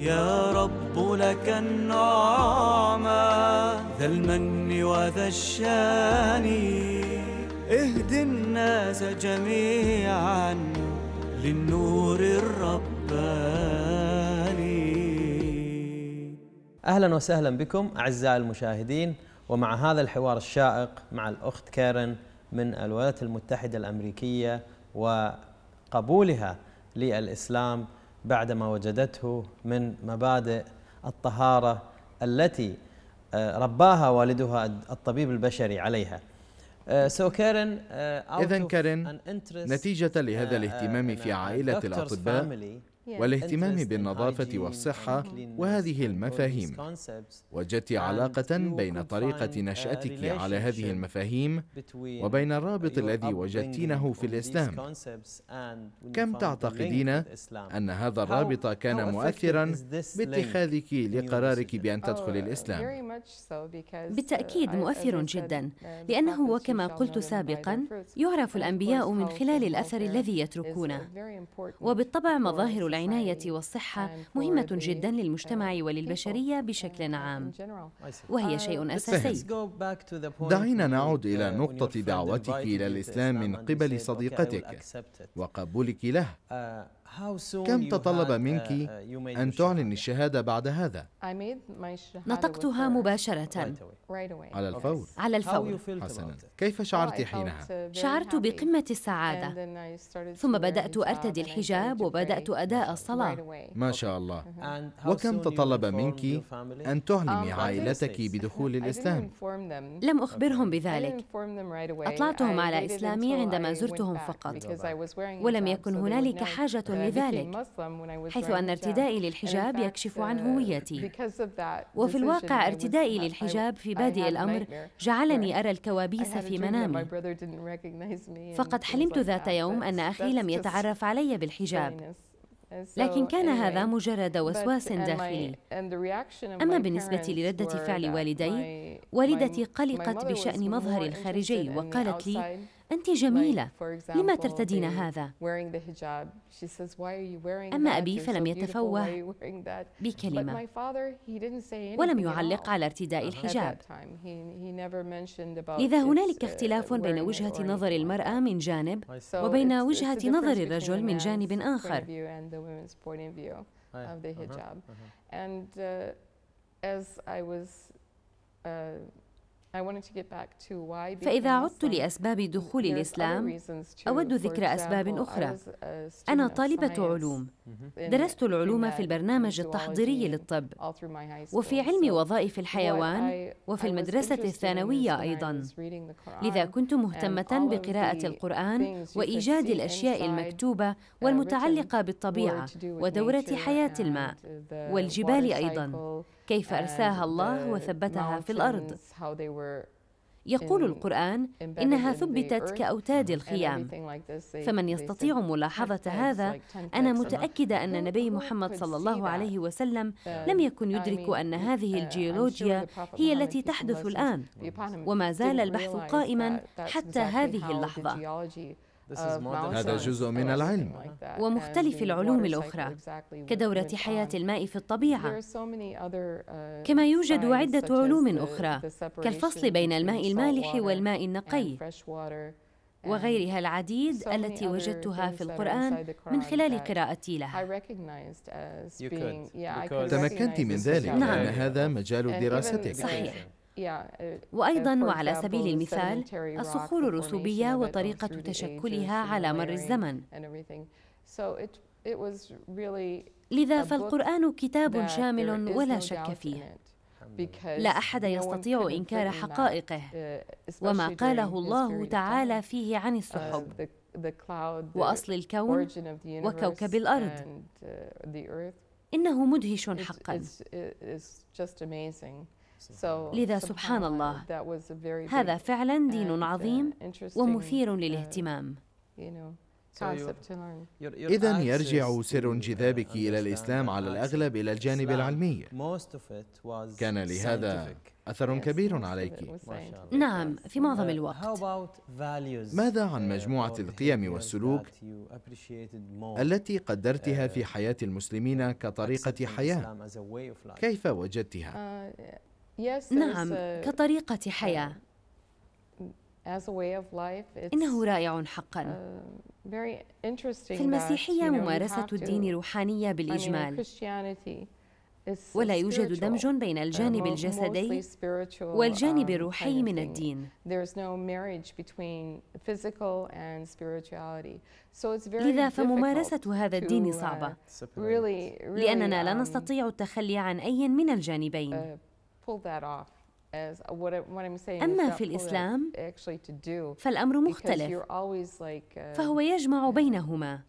يا رب لك النعمة ذا المن وذا الشان اهد الناس جميعا للنور الرباني أهلا وسهلا بكم أعزائي المشاهدين ومع هذا الحوار الشائق مع الأخت كارن من الولايات المتحدة الأمريكية وقبولها للإسلام بعدما وجدته من مبادئ الطهارة التي آه، رباها والدها الطبيب البشري عليها آه، آه، إذن كارين نتيجة لهذا الاهتمام في عائلة الأطباء والاهتمام بالنظافة والصحة وهذه المفاهيم وجدت علاقة بين طريقة نشأتك على هذه المفاهيم وبين الرابط الذي وجدتينه في الإسلام كم تعتقدين أن هذا الرابط كان مؤثرا باتخاذك لقرارك بأن تدخل oh, الإسلام بالتأكيد uh, مؤثر جدا uh, لأنه وكما قلت سابقا يعرف الأنبياء من خلال الأثر الذي يتركونه وبالطبع مظاهر العناية والصحة مهمة جدا للمجتمع وللبشرية بشكل عام وهي uh, شيء أساسي دعينا نعود إلى نقطة دعوتك إلى الإسلام من قبل صديقتك وقبولك له uh, كم تطلب منك uh, أن تعلن الشهادة بعد هذا؟ نطقتها مباشرة على الفور على الفور حسنا كيف شعرت حينها؟ uh, شعرت بقمة السعادة ثم بدأت أرتدي الحجاب وبدأت أداء الصلاة ما شاء الله uh-huh. وكم تطلب منك أن تعلمي um, عائلتك بدخول الإسلام؟ لم أخبرهم بذلك أطلعتهم على إسلامي عندما زرتهم فقط ولم يكن هنالك حاجة لذلك حيث أن ارتدائي للحجاب يكشف uh, عن هويتي وفي الواقع ارتدائي للحجاب في بادئ الأمر جعلني أرى الكوابيس في منامي فقد حلمت ذات يوم أن أخي لم يتعرف علي بالحجاب لكن كان هذا مجرد وسواس داخلي أما بالنسبة لردة فعل والدي والدتي قلقت بشأن مظهري الخارجي وقالت لي أنت جميلة لما ترتدين هذا؟ أما أبي فلم يتفوه بكلمة ولم يعلق على ارتداء الحجاب إذا هنالك uh, اختلاف بين وجهة نظر المرأة من جانب وبين وجهة نظر الرجل من جانب آخر of the uh-huh. hijab. Uh -huh. Uh -huh. And uh, as I was uh, فإذا عدت لأسباب دخول الإسلام أود ذكر أسباب أخرى أنا طالبة علوم درست العلوم في البرنامج التحضيري للطب وفي علم وظائف الحيوان وفي المدرسة الثانوية أيضا لذا كنت مهتمة بقراءة القرآن وإيجاد الأشياء المكتوبة والمتعلقة بالطبيعة ودورة حياة الماء والجبال أيضا كيف أرساها الله وثبتها في الأرض يقول القرآن إنها ثبتت كأوتاد الخيام فمن يستطيع ملاحظة هذا أنا متأكدة أن نبي محمد صلى الله عليه وسلم لم يكن يدرك أن هذه uh, الجيولوجيا هي التي تحدث الآن وما زال البحث قائما حتى هذه اللحظة هذا جزء من العلم ومختلف العلوم الأخرى كدورة حياة الماء في الطبيعة uh, كما يوجد عدة علوم أخرى كالفصل بين الماء المالح والماء النقي وغيرها العديد التي وجدتها في القرآن من خلال قراءتي لها تمكنت من ذلك نعم. هذا مجال دراستك صحيح Uh, uh, وايضا وعلى سبيل المثال الصخور الرسوبيه وطريقه تشكلها على مر الزمن لذا فالقران كتاب شامل ولا شك فيه لا احد يستطيع انكار حقائقه uh, وما قاله الله تعالى فيه عن السحب واصل الكون وكوكب الارض انه مدهش حقا لذا سبحان الله هذا فعلا دين عظيم ومثير uh, للاهتمام إذا يرجع سر انجذابك إلى الإسلام على الأغلب إلى الجانب العلمي كان لهذا أثر كبير عليك نعم في معظم uh, الوقت ماذا عن uh, مجموعة القيم والسلوك التي قدرتها في حياة المسلمين كطريقة حياة كيف وجدتها؟ نعم كطريقة حياة إنه رائع حقا uh, في المسيحية ممارسة الدين روحانية بالإجمال ولا يوجد دمج بين uh, الجانب الجسدي والجانب um, الروحي من الدين لذا فممارسة هذا الدين uh, صعبة لأننا لا um, نستطيع التخلي عن أي من الجانبين أما في الإسلام فالأمر مختلف uh, فهو يجمع بينهما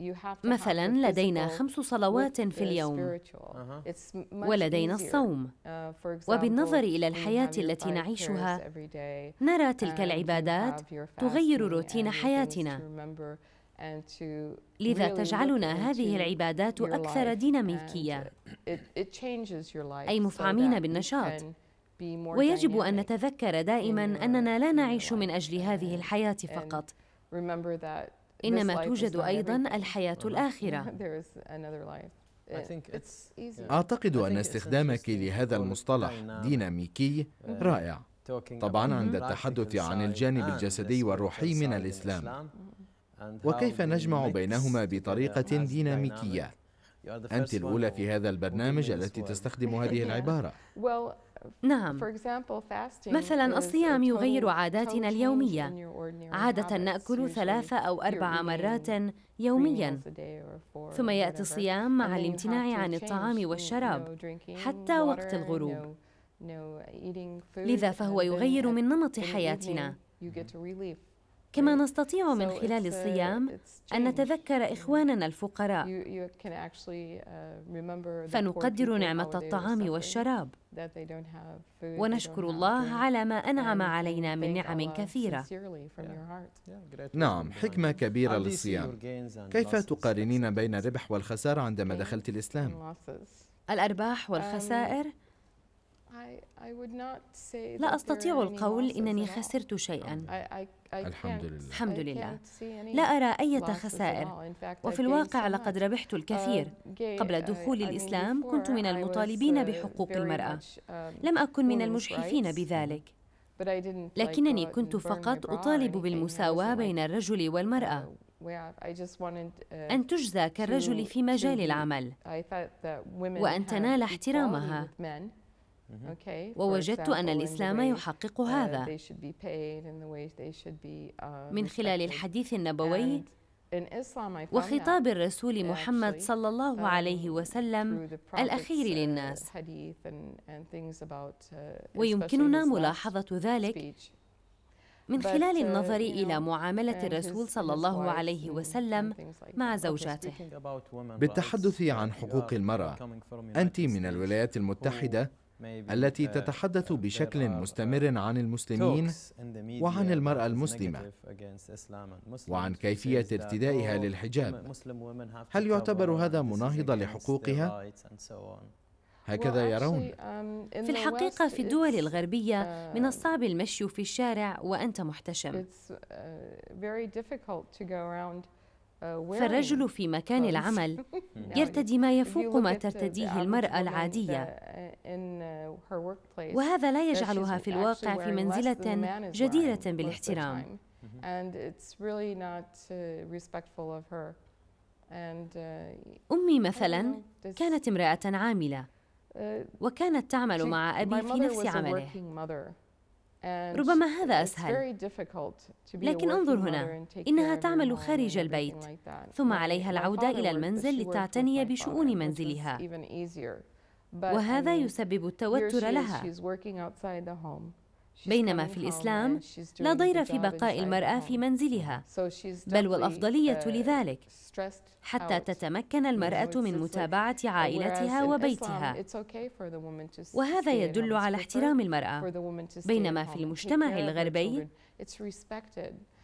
مثلا لدينا خمس صلوات في اليوم uh-huh. ولدينا الصوم uh, وبالنظر إلى الحياة التي نعيشها نرى تلك العبادات تغير روتين حياتنا لذا تجعلنا هذه العبادات أكثر ديناميكية أي مفعمين بالنشاط ويجب أن نتذكر دائما أننا لا نعيش من أجل هذه الحياة فقط إنما توجد أيضا الحياة uh-huh. الآخرة أعتقد أن استخدامك لهذا المصطلح uh, ديناميكي uh, رائع طبعا عند التحدث عن الجانب الجسدي والروحي من الإسلام وكيف نجمع بينهما بطريقة ديناميكية أنت الأولى في هذا البرنامج التي تستخدم هذه العبارة نعم مثلا الصيام يغير عاداتنا اليومية عادة نأكل ثلاثة أو أربع مرات يوميا ثم يأتي الصيام مع الامتناع عن الطعام والشراب حتى وقت الغروب لذا فهو يغير من نمط حياتنا كما نستطيع من خلال uh, الصيام أن نتذكر إخواننا الفقراء uh, فنقدر نعمة الطعام والشراب ونشكر الله على ما أنعم علينا من نعم كثيرة نعم حكمة كبيرة للصيام كيف تقارنين بين الربح والخسارة عندما دخلت الإسلام؟ الأرباح um, والخسائر لا أستطيع القول أنني خسرت شيئا الحمد لله الحمد لله لا أرى أي خسائر وفي الواقع لقد ربحت uh, الكثير قبل uh, دخول الإسلام كنت من المطالبين uh, بحقوق المرأة لم أكن من المجحفين بذلك لكنني كنت فقط أطالب بالمساواة بين الرجل والمرأة أن تجزى كالرجل في مجال العمل وأن تنال احترامها Mm-hmm. ووجدت أن الإسلام يحقق uh, هذا uh, من خلال الحديث النبوي وخطاب الرسول محمد صلى الله um, عليه وسلم الأخير uh, للناس ويمكننا ملاحظة ذلك من خلال النظر إلى معاملة الرسول صلى الله عليه وسلم مع زوجاته بالتحدث عن حقوق المرأة أنت من الولايات المتحدة التي uh, تتحدث بشكل uh, مستمر عن المسلمين وعن المرأة المسلمة وعن كيفية ارتدائها oh, للحجاب هل يعتبر هذا مناهضة لحقوقها؟ هكذا يرون um, في الحقيقة في الدول الغربية uh, من الصعب المشي في الشارع وأنت محتشم فالرجل في مكان العمل يرتدي ما يفوق ما ترتديه المرأة uh, العادية uh, وهذا لا يجعلها في الواقع في منزلة جديرة بالاحترام uh, أمي مثلا كانت امرأة عاملة وكانت تعمل مع أبي في نفس عمله ربما هذا أسهل لكن انظر هنا إنها تعمل خارج البيت ثم عليها العودة إلى المنزل لتعتني بشؤون منزلها وهذا يسبب التوتر لها بينما في الإسلام لا ضير في بقاء المرأة في منزلها بل والأفضلية لذلك حتى تتمكن المرأة من متابعة عائلتها وبيتها وهذا يدل على احترام المرأة بينما في المجتمع الغربي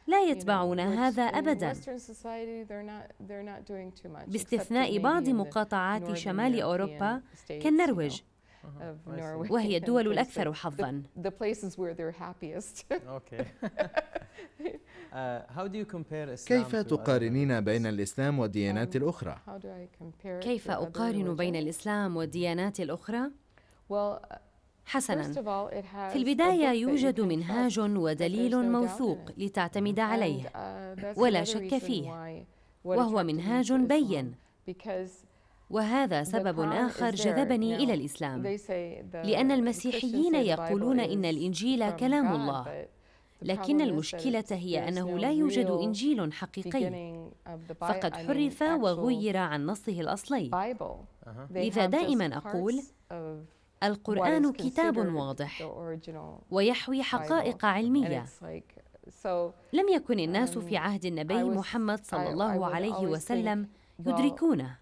لا يتبعون هذا ابدا باستثناء بعض مقاطعات شمال اوروبا كالنرويج وهي uh-huh. الدول الأكثر حظا. The places where they're happiest. Okay. Uh, كيف تقارنين بين الإسلام والديانات um, الأخرى؟ كيف أقارن بين الإسلام والديانات الأخرى؟ حسنا في البداية يوجد منهاج ودليل موثوق لتعتمد uh, عليه ولا شك فيه وهو منهاج بين وهذا سبب آخر جذبني إلى الإسلام لأن المسيحيين يقولون إن الإنجيل كلام الله لكن المشكلة هي أنه لا يوجد إنجيل حقيقي فقد حرف وغير عن نصه الأصلي uh-huh. لذا دائما أقول القرآن كتاب واضح ويحوي حقائق علمية لم يكن الناس في um, عهد النبي محمد صلى الله عليه وسلم يدركونه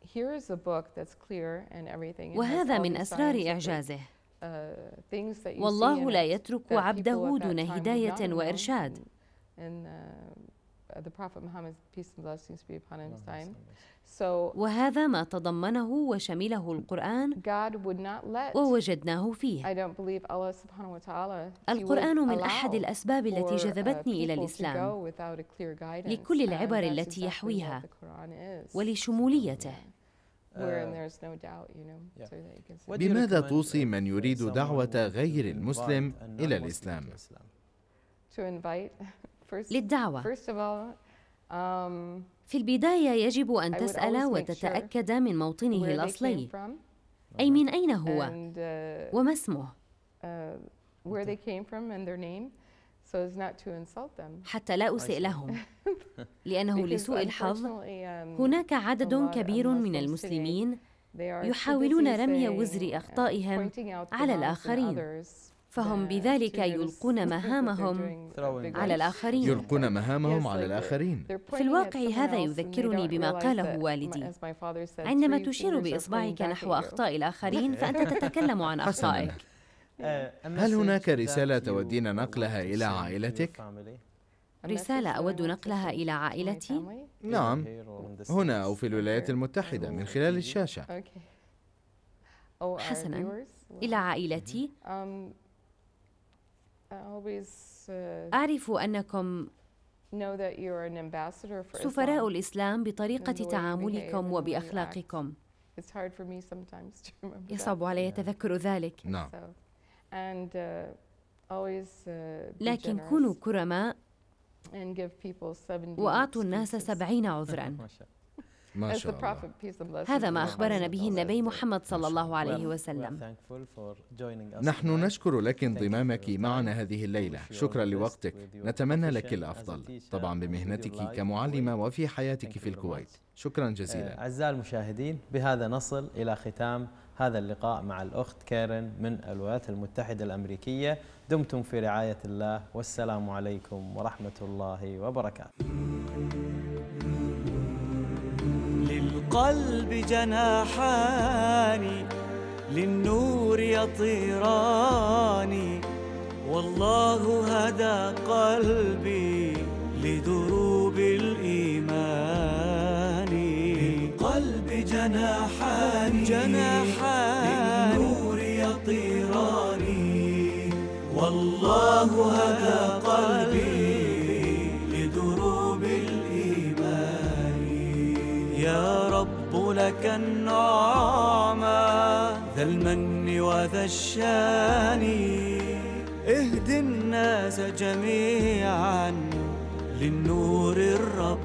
وهذا من أسرار إعجازه uh, والله لا يترك عبده دون هداية وإرشاد And uh, the Prophet Muhammad, peace and blessings be upon him, وهذا ما تضمنه وشمله القرآن ووجدناه فيه القرآن من أحد الأسباب التي uh, جذبتني إلى الإسلام لكل العبر التي يحويها ولشموليته uh, بماذا توصي uh, من يريد دعوة غير المسلم إلى الإسلام؟ للدعوة Um, في البداية يجب أن تسأل وتتأكد من موطنه الأصلي أي من أين هو uh, وما اسمه uh, حتى لا أسئ لهم لأنه لسوء الحظ um, هناك عدد كبير من المسلمين يحاولون رمي وزر أخطائهم على الآخرين فهم uh, بذلك يلقون مهامهم على الآخرين يلقون مهامهم على الآخرين في الواقع هذا يذكرني بما قاله والدي عندما تشير بإصبعك نحو أخطاء الآخرين فأنت تتكلم عن أخطائك هل هناك رسالة تودين نقلها إلى عائلتك؟ رسالة أود نقلها إلى عائلتي؟ نعم، هنا أو في الولايات المتحدة من oh, خلال الشاشة. Oh, حسناً، إلى عائلتي um, Uh, uh, أعرف أنكم سفراء الإسلام بطريقة تعاملكم وبأخلاقكم يصعب علي تذكر ذلك نعم لكن كونوا كرماء وأعطوا الناس سبعين عذرا ما شاء الله. هذا ما أخبرنا به النبي محمد صلى الله عليه وسلم نحن نشكر لك انضمامك معنا هذه الليلة شكرا لوقتك نتمنى لك الأفضل طبعا بمهنتك كمعلمة وفي حياتك في الكويت شكرا جزيلا uh, أعزائي المشاهدين بهذا نصل إلى ختام هذا اللقاء مع الأخت كيرن من الولايات المتحدة الأمريكية دمتم في رعاية الله والسلام عليكم ورحمة الله وبركاته القلب جناحان للنور يطيران والله هدى قلبي لدروب الإيمان قلبي جناحان جناحان للنور يطيران والله هدى النعمة ذا المن وذا الشان اهد الناس جميعا للنور الرب